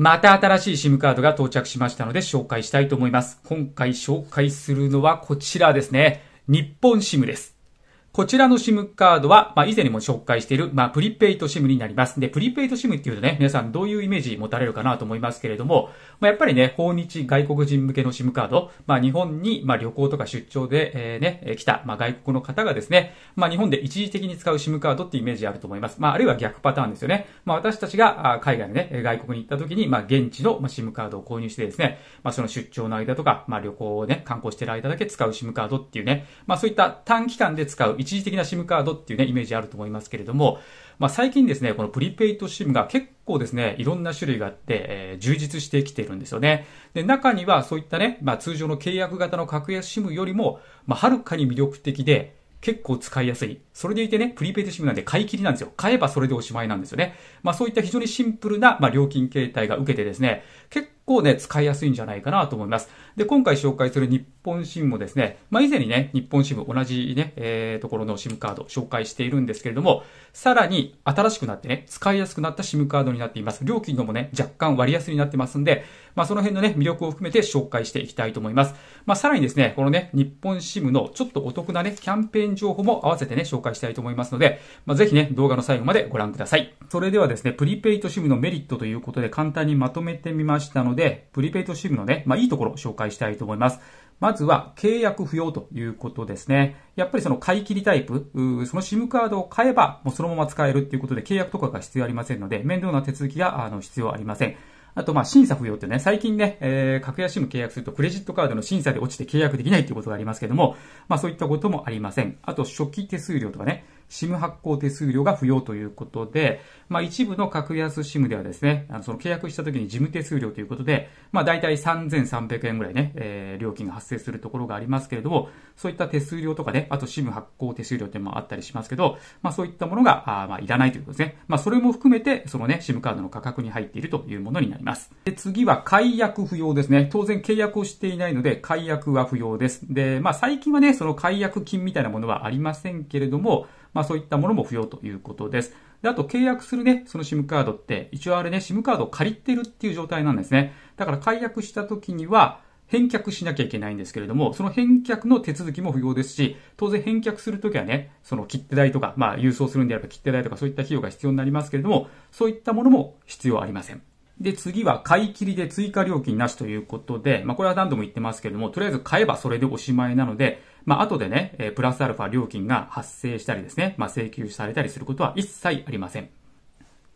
また新しい SIM カードが到着しましたので紹介したいと思います。今回紹介するのはこちらですね。日本 SIM です。こちらの SIM カードは、まあ、以前にも紹介している、まあ、プリペイト SIM になります。で、プリペイト SIM っていうとね、皆さんどういうイメージ持たれるかなと思いますけれども、まあ、やっぱりね、訪日外国人向けの SIM カード、まあ、日本に、まあ、旅行とか出張で、えー、ね、来た、まあ、外国の方がですね、まあ、日本で一時的に使う SIM カードってイメージあると思います。まあ、あるいは逆パターンですよね。まあ、私たちが海外のね、外国に行った時に、まあ、現地の SIM カードを購入してですね、まあ、その出張の間とか、まあ、旅行をね、観光してる間だけ使う SIM カードっていうね、まあ、そういった短期間で使う一時的な SIM カードっていうね、イメージあると思いますけれども、まあ、最近ですね、このプリペイト SIM が結構ですね、いろんな種類があって、えー、充実してきてるんですよね。で、中にはそういったね、まあ、通常の契約型の格安 SIM よりも、まあ、はるかに魅力的で、結構使いやすい。それでいてね、プリペイドシムなんで買い切りなんですよ。買えばそれでおしまいなんですよね。まあそういった非常にシンプルな、まあ、料金形態が受けてですね、結構ね、使いやすいんじゃないかなと思います。で、今回紹介する日本新 i もですね、まあ、以前にね、日本 s i 同じね、えー、ところの SIM カード紹介しているんですけれども、さらに新しくなってね、使いやすくなった SIM カードになっています。料金のもね、若干割安になってますんで、まあ、その辺のね、魅力を含めて紹介していきたいと思います。まあ、さらにですね、このね、日本 SIM のちょっとお得なね、キャンペーン情報も合わせてね、紹介したいと思いますので、まあ、ぜひね、動画の最後までご覧ください。それではですね、プリペイト SIM のメリットということで簡単にまとめてみましたので、で、プリペイト SIM のね、まあ、いいところ紹介したいと思います。まずは契約不要ということですね。やっぱりその買い切りタイプ、その SIM カードを買えばもうそのまま使えるっていうことで契約とかが必要ありませんので、面倒な手続きがあの必要ありません。あと、まあ、審査不要ってね、最近ね、えー、格安 SIM 契約するとクレジットカードの審査で落ちて契約できないっていうことがありますけども、まあ、そういったこともありません。あと、初期手数料とかね、SIM 発行手数料が不要ということで、まあ、一部の格安 SIM ではですね、あのその契約した時に事務手数料ということで、まあ、大体3300円ぐらいね、えー、料金が発生するところがありますけれども、そういった手数料とかね、あと SIM 発行手数料ってもあったりしますけど、まあ、そういったものが、あまあ、いらないということですね。まあ、それも含めて、そのね、SIM カードの価格に入っているというものになります。で、次は解約不要ですね。当然契約をしていないので、解約は不要です。で、まあ、最近はね、その解約金みたいなものはありませんけれども、まあそういったものも不要ということです。で、あと契約するね、その SIM カードって、一応あれね、SIM カードを借りてるっていう状態なんですね。だから解約した時には、返却しなきゃいけないんですけれども、その返却の手続きも不要ですし、当然返却するときはね、その切手代とか、まあ郵送するんであれば切手代とかそういった費用が必要になりますけれども、そういったものも必要ありません。で、次は買い切りで追加料金なしということで、まあこれは何度も言ってますけれども、とりあえず買えばそれでおしまいなので、まあ、後でね、えプラスアルファ料金が発生したりですね、まあ、請求されたりすることは一切ありません。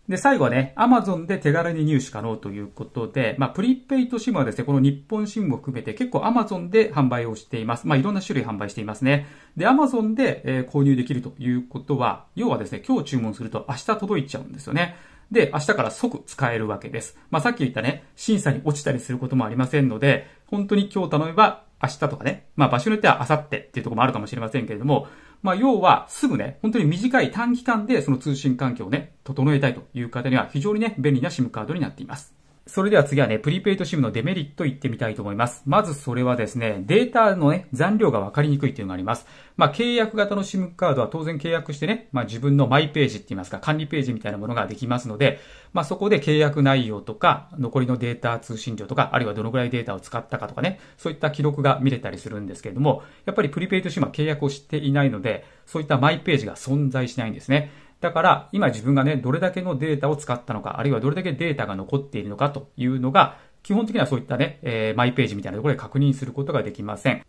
で、最後はね、Amazon で手軽に入手可能ということで、まあ、プリペイト SIM はですね、この日本シムを含めて結構 Amazon で販売をしています。まあ、いろんな種類販売していますね。で、Amazon で、え購入できるということは、要はですね、今日注文すると明日届いちゃうんですよね。で、明日から即使えるわけです。まあ、さっき言ったね、審査に落ちたりすることもありませんので、本当に今日頼めば明日とかね、まあ場所によっては明後日っていうところもあるかもしれませんけれども、まあ要はすぐね、本当に短い短期間でその通信環境をね、整えたいという方には非常にね、便利な SIM カードになっています。それでは次はね、プリペイトシムのデメリット言ってみたいと思います。まずそれはですね、データのね、残量が分かりにくいっていうのがあります。まあ、契約型のシムカードは当然契約してね、まあ自分のマイページって言いますか、管理ページみたいなものができますので、まあそこで契約内容とか、残りのデータ通信量とか、あるいはどのくらいデータを使ったかとかね、そういった記録が見れたりするんですけれども、やっぱりプリペイトシムは契約をしていないので、そういったマイページが存在しないんですね。だから、今自分がね、どれだけのデータを使ったのか、あるいはどれだけデータが残っているのかというのが、基本的にはそういったね、えー、マイページみたいなところで確認することができません。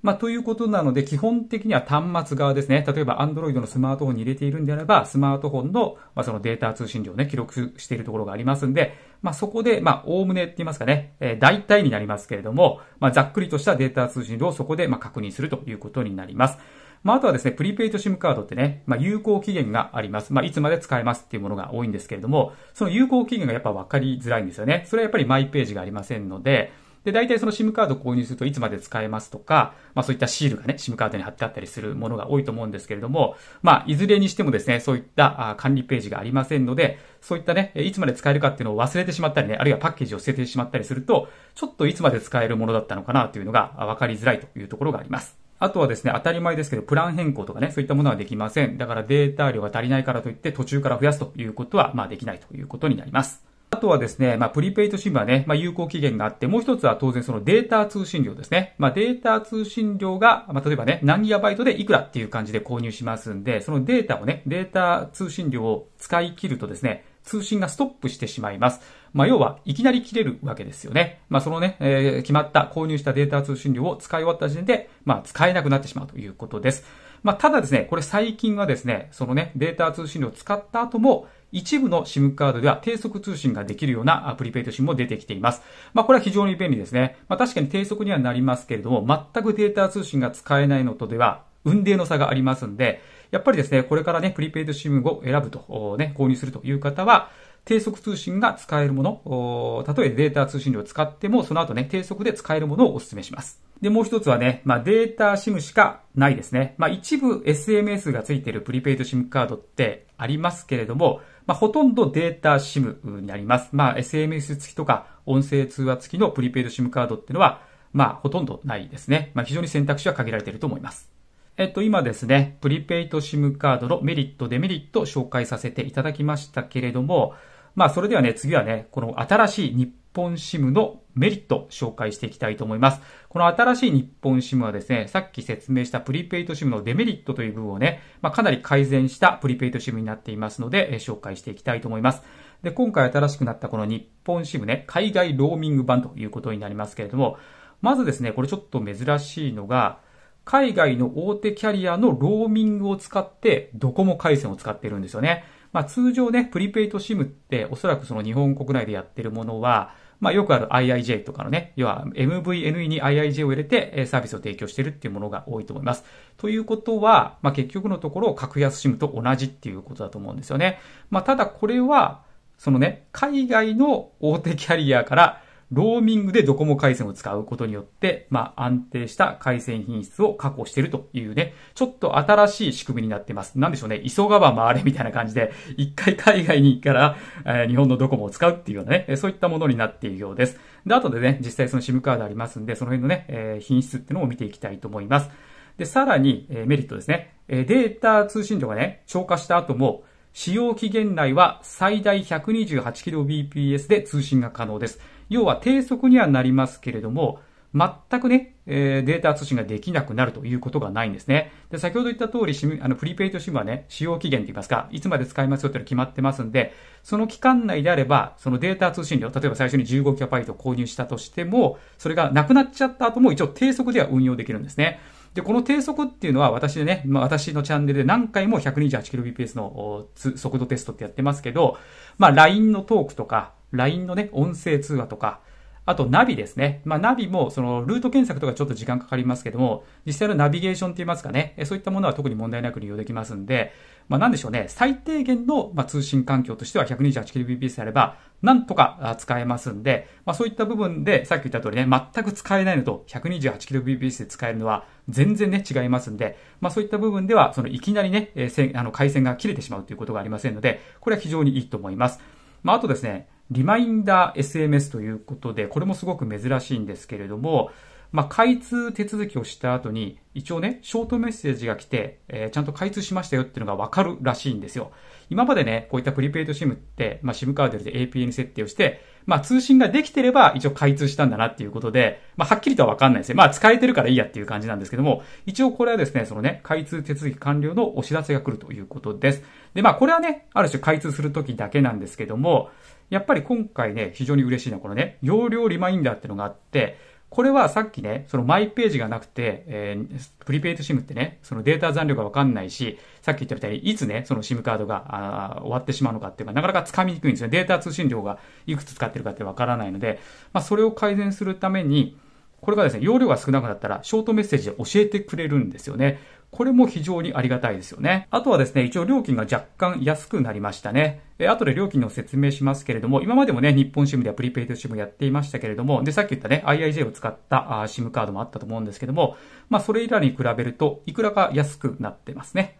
まあ、ということなので、基本的には端末側ですね。例えば、Android のスマートフォンに入れているんであれば、スマートフォンの、まあ、そのデータ通信量をね、記録しているところがありますんで、まあ、そこで、まあ、おおむねって言いますかね、えー、大体になりますけれども、まあ、ざっくりとしたデータ通信量をそこで、まあ、確認するということになります。まあ、あとはですね、プリペイト SIM カードってね、まあ、有効期限があります。まあ、いつまで使えますっていうものが多いんですけれども、その有効期限がやっぱ分かりづらいんですよね。それはやっぱりマイページがありませんので、で、大体その SIM カード購入するといつまで使えますとか、まあそういったシールがね、SIM カードに貼ってあったりするものが多いと思うんですけれども、まあいずれにしてもですね、そういった管理ページがありませんので、そういったね、いつまで使えるかっていうのを忘れてしまったりね、あるいはパッケージを捨ててしまったりすると、ちょっといつまで使えるものだったのかなというのが分かりづらいというところがあります。あとはですね、当たり前ですけど、プラン変更とかね、そういったものはできません。だからデータ量が足りないからといって途中から増やすということは、まあできないということになります。あとはですね、まあ、プリペイトシムはね、まあ、有効期限があって、もう一つは当然そのデータ通信量ですね。まあ、データ通信量が、まあ、例えばね、何ギガバイトでいくらっていう感じで購入しますんで、そのデータをね、データ通信量を使い切るとですね、通信がストップしてしまいます。まあ、要は、いきなり切れるわけですよね。まあ、そのね、えー、決まった購入したデータ通信量を使い終わった時点で、まあ、使えなくなってしまうということです。まあ、ただですね、これ最近はですね、そのね、データ通信量を使った後も、一部の SIM カードでは低速通信ができるようなプリペイド SIM も出てきています。まあこれは非常に便利ですね。まあ確かに低速にはなりますけれども、全くデータ通信が使えないのとでは、運泥の差がありますんで、やっぱりですね、これからね、プリペイド SIM を選ぶと、ね、購入するという方は、低速通信が使えるもの、例えばデータ通信量を使っても、その後ね、低速で使えるものをお勧めします。で、もう一つはね、まあ、データ SIM しかないですね。まあ、一部 SMS が付いているプリペイド SIM カードってありますけれども、まあ、ほとんどデータ SIM になります。まあ、SMS 付きとか音声通話付きのプリペイド SIM カードっていうのは、まあ、ほとんどないですね。まあ、非常に選択肢は限られていると思います。えっと、今ですね、プリペイド SIM カードのメリット、デメリットを紹介させていただきましたけれども、まあ、それではね、次はね、この新しい日本 SIM のメリット紹介していきたいと思います。この新しい日本 SIM はですね、さっき説明したプリペイト SIM のデメリットという部分をね、まあ、かなり改善したプリペイト SIM になっていますので、え紹介していきたいと思います。で、今回新しくなったこの日本 SIM ね、海外ローミング版ということになりますけれども、まずですね、これちょっと珍しいのが、海外の大手キャリアのローミングを使って、ドコモ回線を使っているんですよね。まあ、通常ね、プリペイト SIM って、おそらくその日本国内でやってるものは、まあ、よくある IIJ とかのね、要は MVNE に IIJ を入れてサービスを提供してるっていうものが多いと思います。ということは、まあ、結局のところ、格安 SIM と同じっていうことだと思うんですよね。まあ、ただこれは、そのね、海外の大手キャリアからローミングでドコモ回線を使うことによって、まあ、安定した回線品質を確保しているというね、ちょっと新しい仕組みになっています。なんでしょうね、急がば回れみたいな感じで、一回海外に行くから、えー、日本のドコモを使うっていうようなね、そういったものになっているようです。で、後でね、実際その SIM カードありますんで、その辺のね、えー、品質っていうのを見ていきたいと思います。で、さらに、えー、メリットですね。えデータ通信量がね、超過した後も、使用期限内は最大 128kbps で通信が可能です。要は低速にはなりますけれども、全くね、えデータ通信ができなくなるということがないんですね。で、先ほど言った通り、あのプリペイトシムはね、使用期限といいますか、いつまで使いますよっていうの決まってますんで、その期間内であれば、そのデータ通信量、例えば最初に 15KB を購入したとしても、それがなくなっちゃった後も一応低速では運用できるんですね。で、この低速っていうのは私でね、まあ、私のチャンネルで何回も 128kbps の速度テストってやってますけど、まあ LINE のトークとか、LINE のね、音声通話とか、あとナビですね。まあナビもそのルート検索とかちょっと時間かかりますけども、実際のナビゲーションって言いますかね、そういったものは特に問題なく利用できますんで、まあなんでしょうね、最低限の通信環境としては 128kbps あれば、なんとか使えますんで、まあそういった部分でさっき言った通りね、全く使えないのと 128kbps で使えるのは全然ね、違いますんで、まあそういった部分では、そのいきなりね、あの回線が切れてしまうということがありませんので、これは非常にいいと思います。まああとですね、リマインダー SMS ということで、これもすごく珍しいんですけれども、まあ、開通手続きをした後に、一応ね、ショートメッセージが来て、えー、ちゃんと開通しましたよっていうのがわかるらしいんですよ。今までね、こういったプリペイド SIM って、まあ、SIM カードで APN 設定をして、まあ、通信ができてれば一応開通したんだなっていうことで、まあ、はっきりとはわかんないですね。まあ、使えてるからいいやっていう感じなんですけども、一応これはですね、そのね、開通手続き完了のお知らせが来るということです。で、まあ、これはね、ある種開通するときだけなんですけども、やっぱり今回ね、非常に嬉しいのはこのね、容量リマインダーってのがあって、これはさっきね、そのマイページがなくて、えー、プリペイトシムってね、そのデータ残量がわかんないし、さっき言ったみたいに、いつね、その SIM カードが終わってしまうのかっていうか、なかなか掴みにくいんですね。データ通信量がいくつ使ってるかってわからないので、まあ、それを改善するために、これがですね、容量が少なくなったら、ショートメッセージで教えてくれるんですよね。これも非常にありがたいですよね。あとはですね、一応料金が若干安くなりましたね。え、後で料金の説明しますけれども、今までもね、日本 SIM ではプリペイド SIM やっていましたけれども、で、さっき言ったね、IIJ を使ったあ SIM カードもあったと思うんですけども、まあ、それ以来に比べると、いくらか安くなってますね。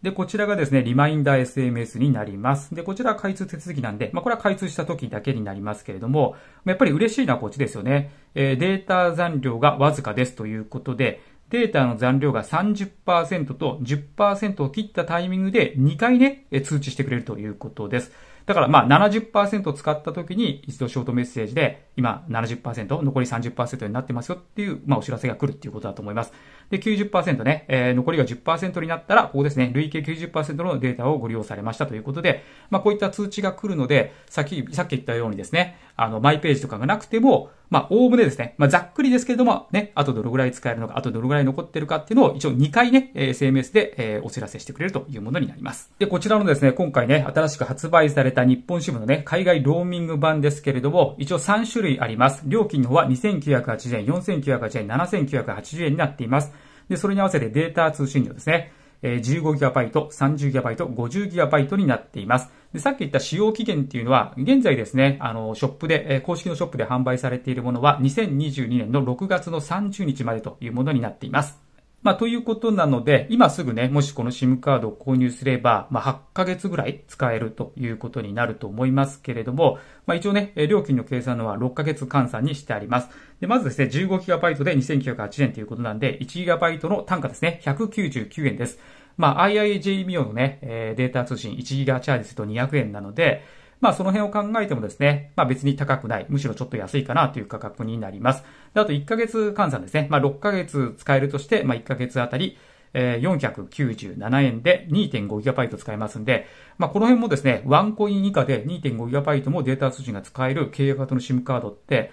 で、こちらがですね、リマインダー SMS になります。で、こちら開通手続きなんで、まあ、これは開通した時だけになりますけれども、やっぱり嬉しいのはこっちですよね。えー、データ残量がわずかですということで、データの残量が30%と10%を切ったタイミングで2回ね、通知してくれるということです。だからまあ70%使った時に一度ショートメッセージで今70%残り30%になってますよっていうまあお知らせが来るっていうことだと思います。で90%ね、えー、残りが10%になったらここですね、累計90%のデータをご利用されましたということで、まあこういった通知が来るので、さっき、さっき言ったようにですね、あのマイページとかがなくてもまあ、おおむねですね、まあ、ざっくりですけれども、ね、あとどのぐらい使えるのか、あとどのぐらい残ってるかっていうのを一応2回ね、え SMS で、えお知らせしてくれるというものになります。で、こちらのですね、今回ね、新しく発売された日本支部のね、海外ローミング版ですけれども、一応3種類あります。料金の方は2980円、4980円、7980円になっています。で、それに合わせてデータ通信量ですね。15GB、30GB、50GB になっています。で、さっき言った使用期限っていうのは、現在ですね、あの、ショップで、え公式のショップで販売されているものは、2022年の6月の30日までというものになっています。まあ、ということなので、今すぐね、もしこの SIM カードを購入すれば、まあ、8ヶ月ぐらい使えるということになると思いますけれども、まあ、一応ね、料金の計算のは6ヶ月換算にしてあります。で、まずですね、15GB で2908円ということなんで、1GB の単価ですね、199円です。まあ、IIJMIO のね、えー、データ通信1ギガチャージすると200円なので、まあ、その辺を考えてもですね、まあ、別に高くない、むしろちょっと安いかなという価格になります。であと1ヶ月換算ですね。まあ、6ヶ月使えるとして、まあ、1ヶ月あたり、えー、497円で 2.5GB 使えますんで、まあ、この辺もですね、ワンコイン以下で 2.5GB もデータ通信が使える契約型の SIM カードって、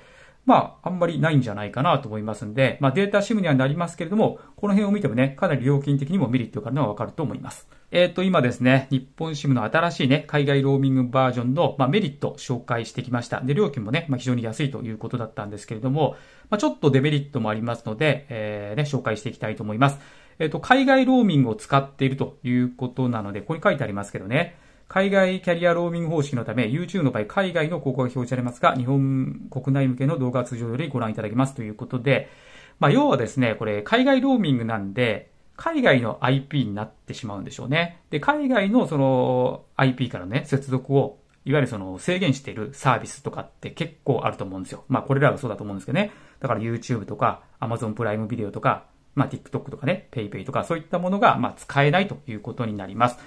まあ、あんまりないんじゃないかなと思いますんで、まあ、データシムにはなりますけれども、この辺を見てもね、かなり料金的にもメリットがあるのはわかると思います。えっ、ー、と、今ですね、日本シムの新しいね、海外ローミングバージョンの、まあ、メリット紹介してきました。で、料金もね、まあ、非常に安いということだったんですけれども、まあ、ちょっとデメリットもありますので、えー、ね、紹介していきたいと思います。えっ、ー、と、海外ローミングを使っているということなので、ここに書いてありますけどね、海外キャリアローミング方式のため、YouTube の場合、海外の広告が表示されますが、日本国内向けの動画は通常よりご覧いただけますということで、まあ、要はですね、これ、海外ローミングなんで、海外の IP になってしまうんでしょうね。で、海外のその IP からね、接続を、いわゆるその制限しているサービスとかって結構あると思うんですよ。まあ、これらがそうだと思うんですけどね。だから YouTube とか Amazon プライムビデオとか、まあ、TikTok とかね、PayPay とかそういったものが、まあ、使えないということになります。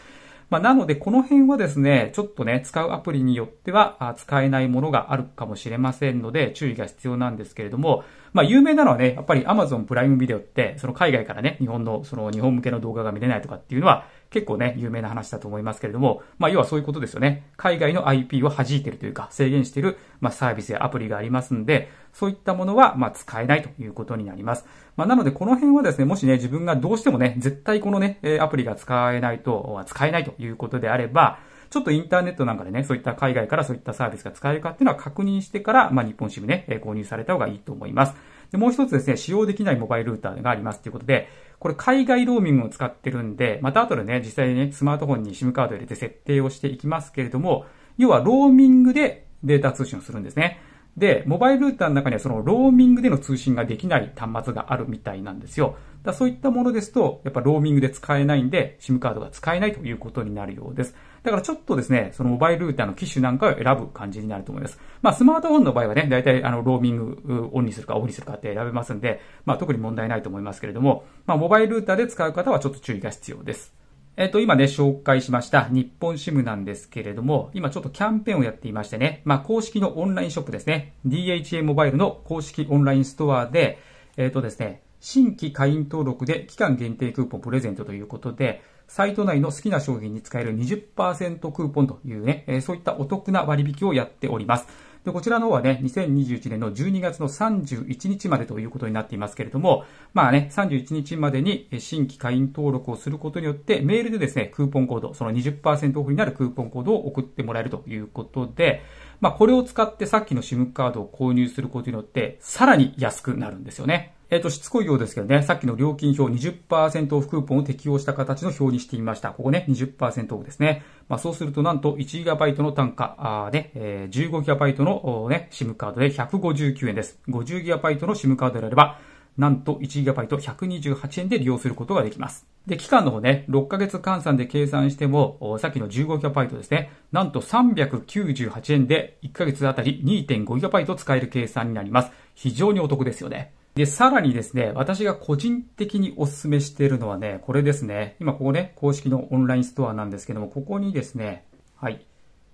まあ、なので、この辺はですね、ちょっとね、使うアプリによっては、使えないものがあるかもしれませんので、注意が必要なんですけれども、まあ、有名なのはね、やっぱり Amazon プライムビデオって、その海外からね、日本の、その日本向けの動画が見れないとかっていうのは、結構ね、有名な話だと思いますけれども、まあ、要はそういうことですよね。海外の IP を弾いてるというか、制限している、まあ、サービスやアプリがありますんで、そういったものは、まあ、使えないということになります。まあ、なので、この辺はですね、もしね、自分がどうしてもね、絶対このね、アプリが使えないと、使えないということであれば、ちょっとインターネットなんかでね、そういった海外からそういったサービスが使えるかっていうのは確認してから、まあ、日本支部ね、購入された方がいいと思います。で、もう一つですね、使用できないモバイルルーターがありますということで、これ海外ローミングを使ってるんで、また後でね、実際にね、スマートフォンに SIM カードを入れて設定をしていきますけれども、要はローミングでデータ通信をするんですね。で、モバイルルーターの中にはそのローミングでの通信ができない端末があるみたいなんですよ。だそういったものですと、やっぱローミングで使えないんで、SIM カードが使えないということになるようです。だからちょっとですね、そのモバイルルーターの機種なんかを選ぶ感じになると思います。まあ、スマートフォンの場合はね、大体あの、ローミングオンにするかオフにするかって選べますんで、まあ、特に問題ないと思いますけれども、まあ、モバイルルーターで使う方はちょっと注意が必要です。えっ、と、今ね、紹介しました日本 SIM なんですけれども、今ちょっとキャンペーンをやっていましてね、まあ、公式のオンラインショップですね、DHA モバイルの公式オンラインストアで、えっ、とですね、新規会員登録で期間限定クーポンプレゼントということで、サイト内の好きな商品に使える20%クーポンというね、えそういったお得な割引をやっております。で、こちらの方はね、2021年の12月の31日までということになっていますけれども、まあね、31日までに新規会員登録をすることによって、メールでですね、クーポンコード、その20%オフになるクーポンコードを送ってもらえるということで、まあ、これを使ってさっきの SIM カードを購入することによって、さらに安くなるんですよね。えっ、ー、と、しつこいようですけどね、さっきの料金表20%オフクーポンを適用した形の表にしてみました。ここね、20%オフですね。まあ、そうするとなんと 1GB の単価で、え 15GB のね、SIM カードで159円です。50GB の SIM カードであれば、なんと 1GB128 円で利用することができます。で、期間の方ね、6ヶ月換算で計算しても、さっきの 15GB ですね、なんと398円で1ヶ月あたり 2.5GB 使える計算になります。非常にお得ですよね。で、さらにですね、私が個人的にお勧めしているのはね、これですね。今ここね、公式のオンラインストアなんですけども、ここにですね、はい。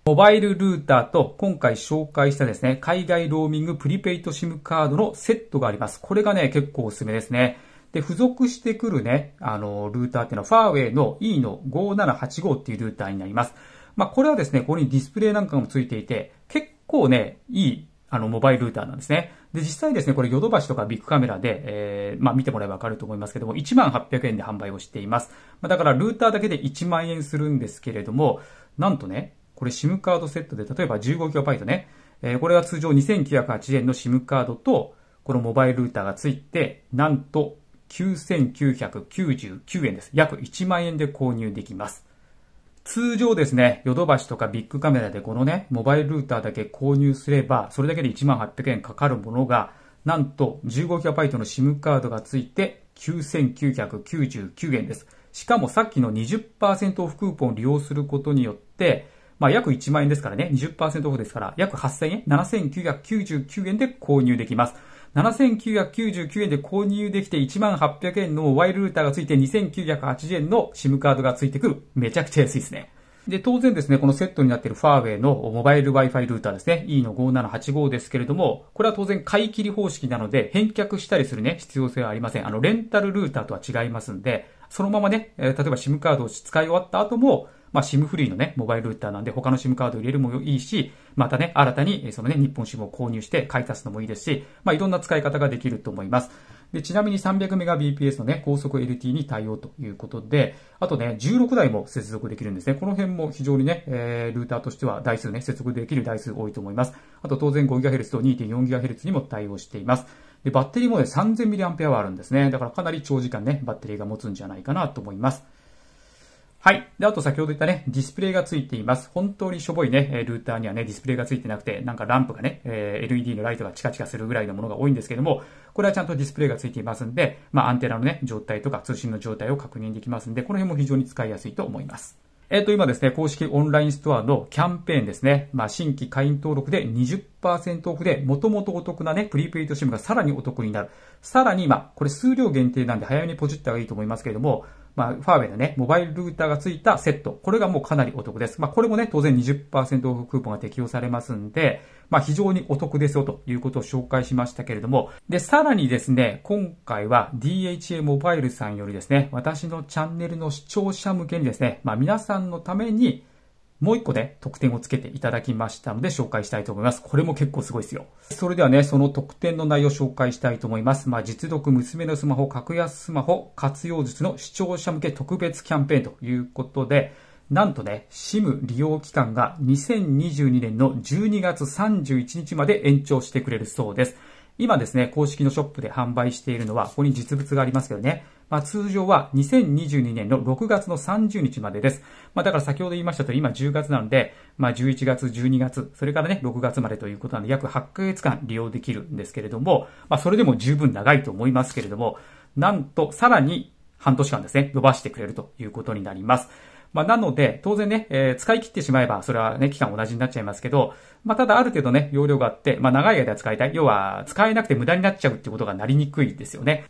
モバイルルーターと今回紹介したですね、海外ローミングプリペイトシムカードのセットがあります。これがね、結構おすすめですね。で、付属してくるね、あの、ルーターっていうのは、ファーウェイの E の5785っていうルーターになります。まあ、これはですね、ここにディスプレイなんかもついていて、結構ね、いい、あの、モバイルルーターなんですね。で、実際ですね、これ、ヨドバシとかビッグカメラで、えー、まあ、見てもらえばわかると思いますけども、1800円で販売をしています。まあ、だから、ルーターだけで1万円するんですけれども、なんとね、これ SIM カードセットで、例えば 15GB ね、えー、これは通常2908円の SIM カードと、このモバイルルーターがついて、なんと9999円です。約1万円で購入できます。通常ですね、ヨドバシとかビッグカメラでこのね、モバイルルーターだけ購入すれば、それだけで1万800円かかるものが、なんと 15GB の SIM カードがついて9999円です。しかもさっきの20%オフクーポンを利用することによって、まあ約1万円ですからね、20%オフですから、約8000円、7999円で購入できます。7999円で購入できて1800円のモバイルルーターがついて2980円の SIM カードがついてくる。めちゃくちゃ安いですね。で、当然ですね、このセットになっているファーウェイのモバイル Wi-Fi ルーターですね、E の5785ですけれども、これは当然買い切り方式なので、返却したりするね、必要性はありません。あの、レンタルルーターとは違いますんで、そのままね、例えば SIM カードを使い終わった後も、まあ、SIM フリーのね、モバイルルーターなんで他の SIM カード入れるもいいし、またね、新たにそのね、日本 SIM を購入して買い足すのもいいですし、まあ、いろんな使い方ができると思います。で、ちなみに 300Mbps のね、高速 LT に対応ということで、あとね、16台も接続できるんですね。この辺も非常にね、えー、ルーターとしては台数ね、接続できる台数多いと思います。あと当然 5GHz と 2.4GHz にも対応しています。で、バッテリーもね、3000mAh あるんですね。だからかなり長時間ね、バッテリーが持つんじゃないかなと思います。はい。で、あと先ほど言ったね、ディスプレイがついています。本当にしょぼいね、ルーターにはね、ディスプレイがついてなくて、なんかランプがね、え LED のライトがチカチカするぐらいのものが多いんですけども、これはちゃんとディスプレイがついていますんで、まあ、アンテナのね、状態とか通信の状態を確認できますんで、この辺も非常に使いやすいと思います。えっ、ー、と、今ですね、公式オンラインストアのキャンペーンですね。まあ、新規会員登録で20%オフで、もともとお得なね、プリペイトシムがさらにお得になる。さらにまあ、これ数量限定なんで早めにポジった方がいいと思いますけれども、まあ、ファーウェイのね、モバイルルーターが付いたセット。これがもうかなりお得です。まあ、これもね、当然20%オフクーポンが適用されますんで、まあ、非常にお得ですよということを紹介しましたけれども。で、さらにですね、今回は DHA モバイルさんよりですね、私のチャンネルの視聴者向けにですね、まあ、皆さんのために、もう一個ね、特典をつけていただきましたので紹介したいと思います。これも結構すごいですよ。それではね、その特典の内容を紹介したいと思います。まあ、実読娘のスマホ、格安スマホ活用術の視聴者向け特別キャンペーンということで、なんとね、SIM 利用期間が2022年の12月31日まで延長してくれるそうです。今ですね、公式のショップで販売しているのは、ここに実物がありますけどね、まあ、通常は2022年の6月の30日までです。まあ、だから先ほど言いましたと今10月なので、まあ、11月、12月、それからね、6月までということなので、約8ヶ月間利用できるんですけれども、まあ、それでも十分長いと思いますけれども、なんと、さらに半年間ですね、伸ばしてくれるということになります。まあ、なので、当然ね、えー、使い切ってしまえば、それはね、期間同じになっちゃいますけど、まあ、ただある程度ね、容量があって、まあ、長い間使いたい。要は、使えなくて無駄になっちゃうってことがなりにくいですよね。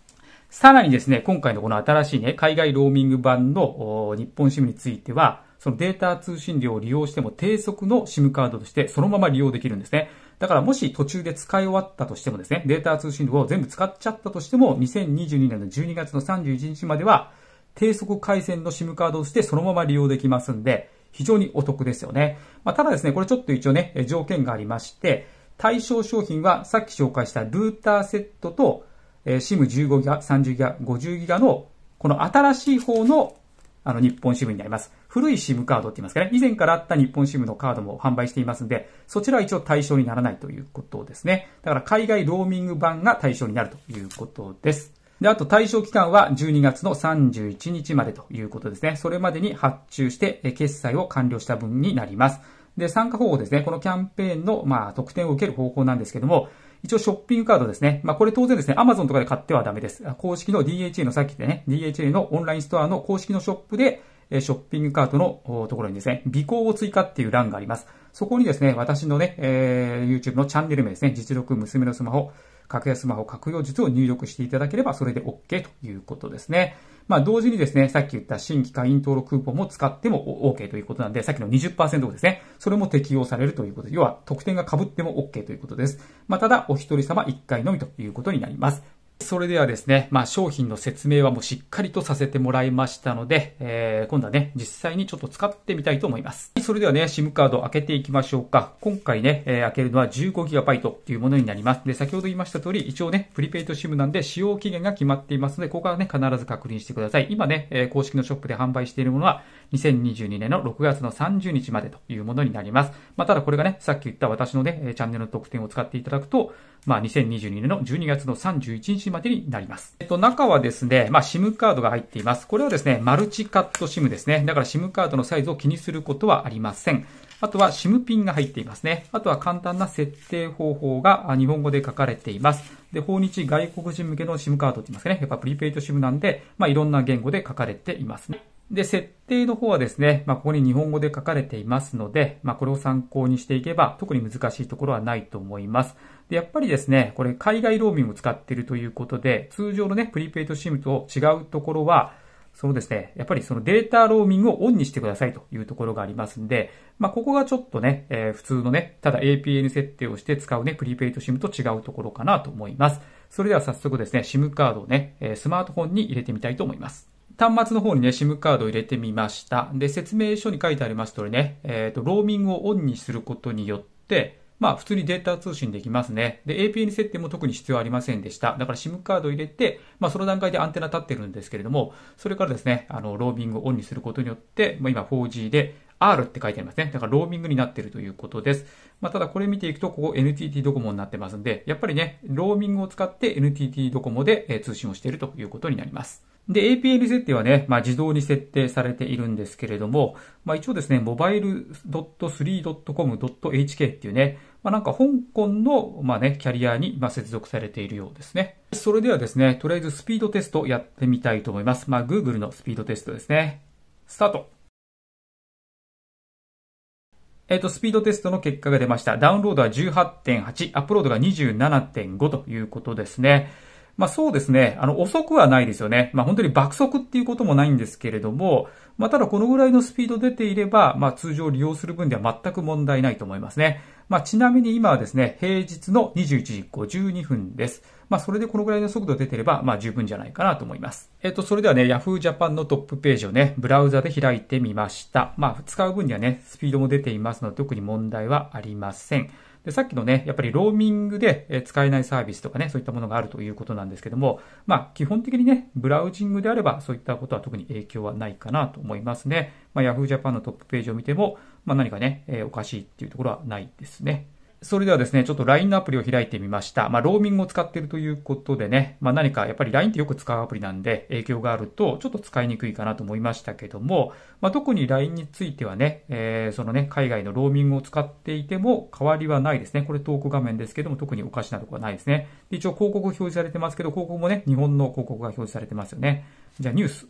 さらにですね、今回のこの新しいね、海外ローミング版の日本 SIM については、そのデータ通信量を利用しても低速の SIM カードとしてそのまま利用できるんですね。だからもし途中で使い終わったとしてもですね、データ通信量を全部使っちゃったとしても、2022年の12月の31日までは、低速回線の SIM カードとしてそのまま利用できますんで、非常にお得ですよね。まあ、ただですね、これちょっと一応ね、条件がありまして、対象商品はさっき紹介したルーターセットとえー、SIM15 ギガ、30ギガ、50ギガの、この新しい方の、あの、日本 SIM になります。古い SIM カードって言いますかね。以前からあった日本 SIM のカードも販売していますんで、そちらは一応対象にならないということですね。だから海外ローミング版が対象になるということです。で、あと対象期間は12月の31日までということですね。それまでに発注して決済を完了した分になります。で、参加方法ですね。このキャンペーンの、まあ、特典を受ける方法なんですけども、一応ショッピングカードですね。まあ、これ当然ですね、Amazon とかで買ってはダメです。公式の DHA のさっきでね、DHA のオンラインストアの公式のショップで、ショッピングカードのところにですね、微行を追加っていう欄があります。そこにですね、私のね、えー、YouTube のチャンネル名ですね、実力娘のスマホ、格安スマホ、格用術を入力していただければ、それで OK ということですね。まあ、同時にですね、さっき言った新規会員登録クーポンも使っても OK ということなんで、さっきの20%ですね、それも適用されるということで、要は、得点が被っても OK ということです。まあ、ただ、お一人様1回のみということになります。それではですね、まあ、商品の説明はもうしっかりとさせてもらいましたので、えー、今度はね、実際にちょっと使ってみたいと思います。それではね、SIM カード開けていきましょうか。今回ね、えー、開けるのは 15GB というものになります。で、先ほど言いました通り、一応ね、プリペイト SIM なんで使用期限が決まっていますので、ここはね、必ず確認してください。今ね、えー、公式のショップで販売しているものは、2022年の6月の30日までというものになります。まあ、ただこれがね、さっき言った私のね、チャンネルの特典を使っていただくと、まあ、2022年の12月の31日までになります。えっと、中はですね、まあ、SIM カードが入っています。これはですね、マルチカット SIM ですね。だから SIM カードのサイズを気にすることはありません。あとは SIM ピンが入っていますね。あとは簡単な設定方法が日本語で書かれています。で、訪日外国人向けの SIM カードって言いますかね。やっぱプリペイト SIM なんで、まあ、いろんな言語で書かれていますね。で、設定の方はですね、まあ、ここに日本語で書かれていますので、まあ、これを参考にしていけば、特に難しいところはないと思います。で、やっぱりですね、これ海外ローミングを使っているということで、通常のね、プリペイトシムと違うところは、そうですね、やっぱりそのデータローミングをオンにしてくださいというところがありますんで、まあ、ここがちょっとね、えー、普通のね、ただ APN 設定をして使うね、プリペイト SIM と違うところかなと思います。それでは早速ですね、SIM カードをね、スマートフォンに入れてみたいと思います。端末の方にね、SIM カードを入れてみました。で、説明書に書いてあります通りね、えっ、ー、と、ローミングをオンにすることによって、まあ普通にデータ通信できますね。で、APN 設定も特に必要ありませんでした。だから SIM カード入れて、まあその段階でアンテナ立ってるんですけれども、それからですね、あの、ロービングをオンにすることによって、もう今 4G で R って書いてありますね。だからローミングになっているということです。まあ、ただこれ見ていくと、ここ NTT ドコモになってますんで、やっぱりね、ローミングを使って NTT ドコモで通信をしているということになります。で、APN 設定はね、まあ、自動に設定されているんですけれども、まあ、一応ですね、mobile.3.com.hk っていうね、まあ、なんか香港の、まあね、キャリアに、まあ、接続されているようですね。それではですね、とりあえずスピードテストやってみたいと思います。まあ、Google のスピードテストですね。スタートえっ、ー、と、スピードテストの結果が出ました。ダウンロードは18.8、アップロードが27.5ということですね。まあそうですね、あの、遅くはないですよね。まあ本当に爆速っていうこともないんですけれども、まあ、ただこのぐらいのスピード出ていれば、まあ、通常利用する分では全く問題ないと思いますね。まあ、ちなみに今はですね、平日の21時52分です。まあ、それでこのぐらいの速度出てれば、まあ、十分じゃないかなと思います。えっと、それではね、Yahoo Japan のトップページをね、ブラウザで開いてみました。まあ、使う分にはね、スピードも出ていますので、特に問題はありません。でさっきのね、やっぱりローミングで使えないサービスとかね、そういったものがあるということなんですけども、まあ、基本的にね、ブラウジングであれば、そういったことは特に影響はないかなと思いますね。まあ、Yahoo Japan のトップページを見ても、まあ、何かね、えー、おかしいっていうところはないですね。それではですね、ちょっと LINE のアプリを開いてみました。まあ、ローミングを使っているということでね、まあ、何かやっぱり LINE ってよく使うアプリなんで、影響があるとちょっと使いにくいかなと思いましたけども、まあ、特に LINE についてはね、えー、そのね、海外のローミングを使っていても変わりはないですね。これトーク画面ですけども、特におかしなところはないですね。で一応広告表示されてますけど、広告もね、日本の広告が表示されてますよね。じゃあニュース。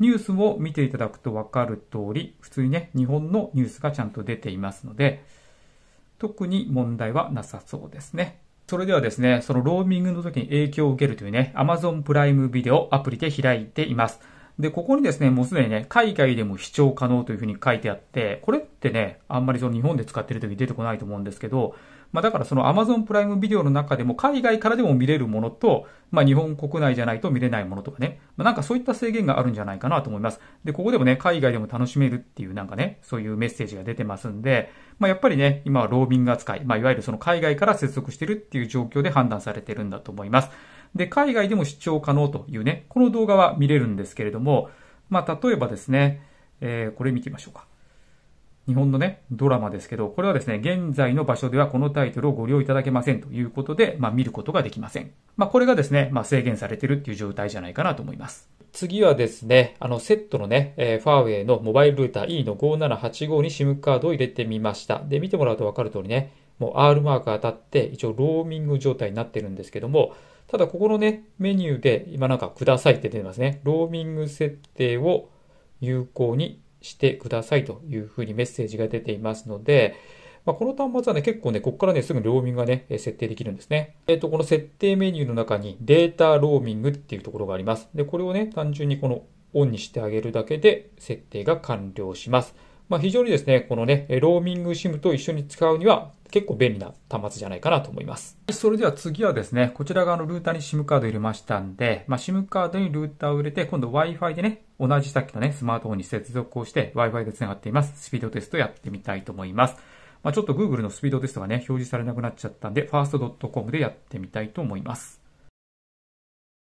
ニュースを見ていただくとわかる通り、普通にね、日本のニュースがちゃんと出ていますので、特に問題はなさそうですね。それではですね、そのローミングの時に影響を受けるというね、Amazon プライムビデオアプリで開いています。で、ここにですね、もうすでにね、海外でも視聴可能というふうに書いてあって、これってね、あんまりその日本で使ってる時出てこないと思うんですけど、まあ、だからその Amazon プライムビデオの中でも海外からでも見れるものと、まあ、日本国内じゃないと見れないものとかね、まあ、なんかそういった制限があるんじゃないかなと思います。で、ここでもね、海外でも楽しめるっていうなんかね、そういうメッセージが出てますんで、まあ、やっぱりね、今はローミング扱い、まあ、いわゆるその海外から接続してるっていう状況で判断されてるんだと思います。で、海外でも視聴可能というね、この動画は見れるんですけれども、まあ、例えばですね、えー、これ見てみましょうか。日本のね、ドラマですけど、これはですね、現在の場所ではこのタイトルをご利用いただけませんということで、まあ、見ることができません。まあ、これがですね、まあ、制限されてるっていう状態じゃないかなと思います。次はですね、あのセットのね、えー、ファーウェイのモバイルルーター E の5785に SIM カードを入れてみました。で、見てもらうとわかる通りね、もう R マーク当たって一応ローミング状態になってるんですけども、ただここのね、メニューで今なんかくださいって出てますね。ローミング設定を有効にしてくださいというふうにメッセージが出ていますので、まあ、この端末はね、結構ね、ここからね、すぐローミングがね、設定できるんですね。えっ、ー、と、この設定メニューの中にデータローミングっていうところがあります。で、これをね、単純にこのオンにしてあげるだけで設定が完了します。まあ、非常にですね、このね、ローミング SIM と一緒に使うには結構便利な端末じゃないかなと思います。それでは次はですね、こちら側のルーターに SIM カード入れましたんで、まあ、SIM カードにルーターを入れて、今度 Wi-Fi でね、同じさっきのね、スマートフォンに接続をして Wi-Fi で繋がっています。スピードテストやってみたいと思います。まあ、ちょっと Google のスピードテストがね、表示されなくなっちゃったんで、ファースト .com でやってみたいと思います。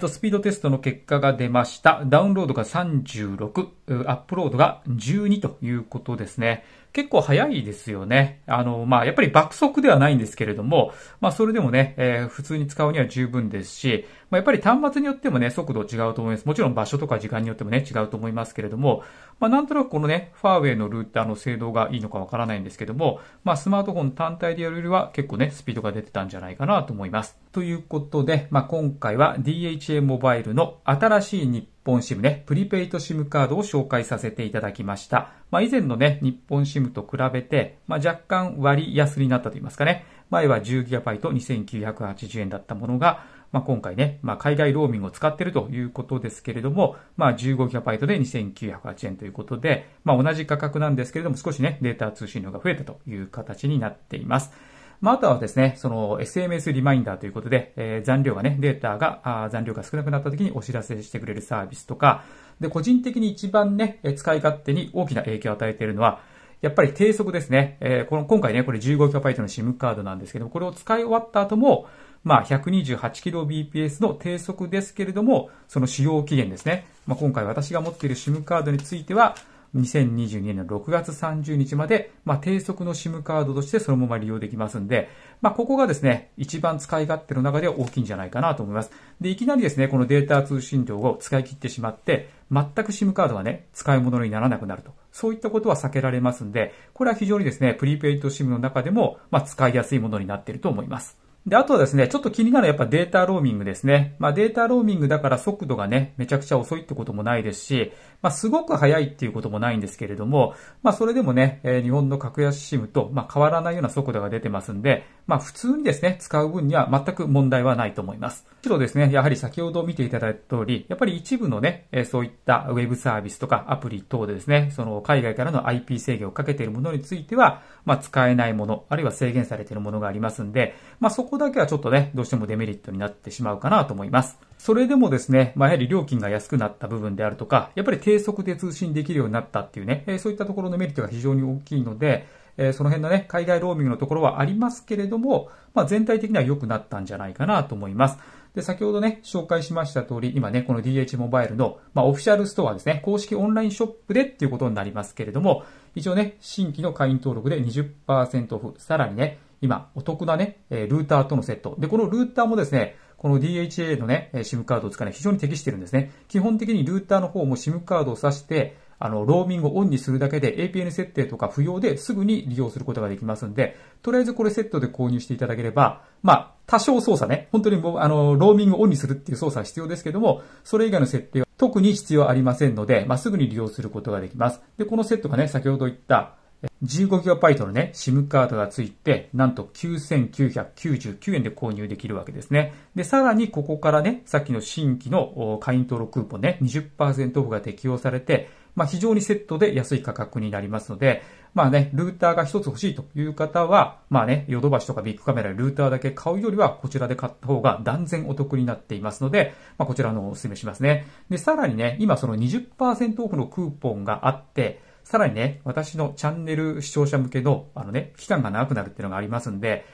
スピードテストの結果が出ました。ダウンロードが36、アップロードが12ということですね。結構早いですよね。あの、まあ、やっぱり爆速ではないんですけれども、まあ、それでもね、えー、普通に使うには十分ですし、まあ、やっぱり端末によってもね、速度違うと思います。もちろん場所とか時間によってもね、違うと思いますけれども、まあ、なんとなくこのね、ファーウェイのルーターの性能がいいのかわからないんですけども、まあ、スマートフォン単体でやるよりは結構ね、スピードが出てたんじゃないかなと思います。ということで、まあ、今回は DHA モバイルの新しい日本 SIM ね、プリペイト SIM カードを紹介させていただきました。まあ、以前のね、日本 SIM と比べて、まあ、若干割安になったと言いますかね、前は 10GB2980 円だったものが、まあ、今回ね、まあ、海外ローミングを使っているということですけれども、まあ、15GB で2908円ということで、まあ、同じ価格なんですけれども、少しね、データ通信量が増えたという形になっています。まあ、あとはですね、その SMS リマインダーということで、えー、残量がね、データがあ、残量が少なくなった時にお知らせしてくれるサービスとか、で、個人的に一番ね、使い勝手に大きな影響を与えているのは、やっぱり低速ですね。えー、この今回ね、これ 15KB の SIM カードなんですけどこれを使い終わった後も、まあ、128kbps の低速ですけれども、その使用期限ですね。まあ、今回私が持っている SIM カードについては、2022年の6月30日まで、まあ、低速の SIM カードとしてそのまま利用できますんで、まあ、ここがですね、一番使い勝手の中では大きいんじゃないかなと思います。で、いきなりですね、このデータ通信量を使い切ってしまって、全く SIM カードがね、使い物にならなくなると。そういったことは避けられますんで、これは非常にですね、プリペイト SIM の中でも、まあ、使いやすいものになっていると思います。で、あとはですね、ちょっと気になるやっぱデータローミングですね。まあデータローミングだから速度がね、めちゃくちゃ遅いってこともないですし、まあ、すごく早いっていうこともないんですけれども、まあ、それでもね、え日本の格安シムと、まあ、変わらないような速度が出てますんで、まあ、普通にですね、使う分には全く問題はないと思います。むしろですね、やはり先ほど見ていただいた通り、やっぱり一部のね、えそういったウェブサービスとかアプリ等でですね、その海外からの IP 制限をかけているものについては、まあ、使えないもの、あるいは制限されているものがありますんで、まあ、そこだけはちょっとね、どうしてもデメリットになってしまうかなと思います。それでもですね、まあ、やはり料金が安くなった部分であるとか、やっぱり低速で通信できるようになったっていうね、えそういったところのメリットが非常に大きいので、えその辺のね、海外ローミングのところはありますけれども、まあ、全体的には良くなったんじゃないかなと思います。で、先ほどね、紹介しました通り、今ね、この DH モバイルの、まあ、オフィシャルストアですね、公式オンラインショップでっていうことになりますけれども、一応ね、新規の会員登録で20%オフ、さらにね、今、お得なね、ルーターとのセット。で、このルーターもですね、この DHA のね、SIM カードを使うのは非常に適してるんですね。基本的にルーターの方も SIM カードを挿して、あの、ローミングをオンにするだけで APN 設定とか不要ですぐに利用することができますんで、とりあえずこれセットで購入していただければ、まあ、多少操作ね、本当にもう、あの、ローミングをオンにするっていう操作は必要ですけども、それ以外の設定は特に必要ありませんので、まあ、すぐに利用することができます。で、このセットがね、先ほど言った15ギガバイトのね、SIM カードがついて、なんと9999円で購入できるわけですね。で、さらにここからね、さっきの新規の会員登録クーポンね、20%オフが適用されて、まあ、非常にセットで安い価格になりますので、まあね、ルーターが一つ欲しいという方は、まあね、ヨドバシとかビッグカメラルーターだけ買うよりは、こちらで買った方が断然お得になっていますので、まあ、こちらのお勧めしますね。で、さらにね、今その20%オフのクーポンがあって、さらにね、私のチャンネル視聴者向けの、あのね、期間が長くなるっていうのがありますんで、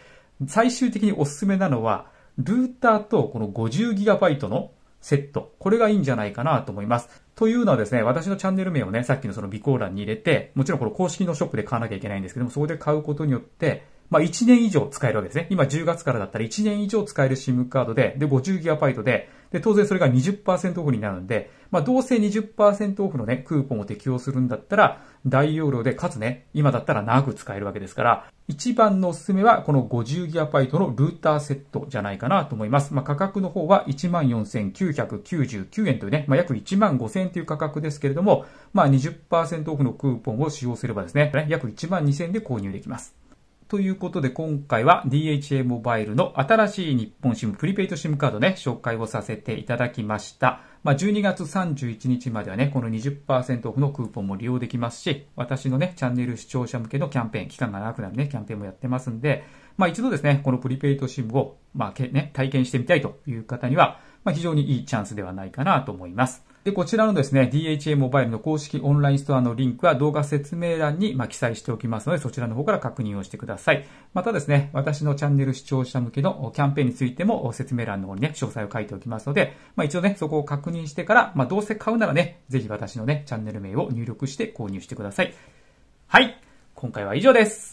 最終的におすすめなのは、ルーターとこの 50GB のセット。これがいいんじゃないかなと思います。というのはですね、私のチャンネル名をね、さっきのその備考欄に入れて、もちろんこの公式のショップで買わなきゃいけないんですけども、そこで買うことによって、まあ1年以上使えるわけですね。今10月からだったら1年以上使える SIM カードで、で 50GB で、で、当然それが20%オフになるんで、まあ、どうせ20%オフのね、クーポンを適用するんだったら、大容量で、かつね、今だったら長く使えるわけですから、一番のおすすめは、この 50GB のルーターセットじゃないかなと思います。まあ、価格の方は14,999円というね、まあ、約15,000円という価格ですけれども、まあ、20%オフのクーポンを使用すればですね、約12,000円で購入できます。ということで今回は DHA モバイルの新しい日本 SIM プリペイト SIM カードね、紹介をさせていただきました。まあ、12月31日まではね、この20%オフのクーポンも利用できますし、私のね、チャンネル視聴者向けのキャンペーン、期間が長くなるね、キャンペーンもやってますんで、まあ、一度ですね、このプリペイト SIM を、まあ、ね、体験してみたいという方には、まあ、非常にいいチャンスではないかなと思います。で、こちらのですね、DHA モバイルの公式オンラインストアのリンクは動画説明欄に、ま記載しておきますので、そちらの方から確認をしてください。またですね、私のチャンネル視聴者向けのキャンペーンについても説明欄の方にね、詳細を書いておきますので、まあ、一応ね、そこを確認してから、まあ、どうせ買うならね、ぜひ私のね、チャンネル名を入力して購入してください。はい、今回は以上です。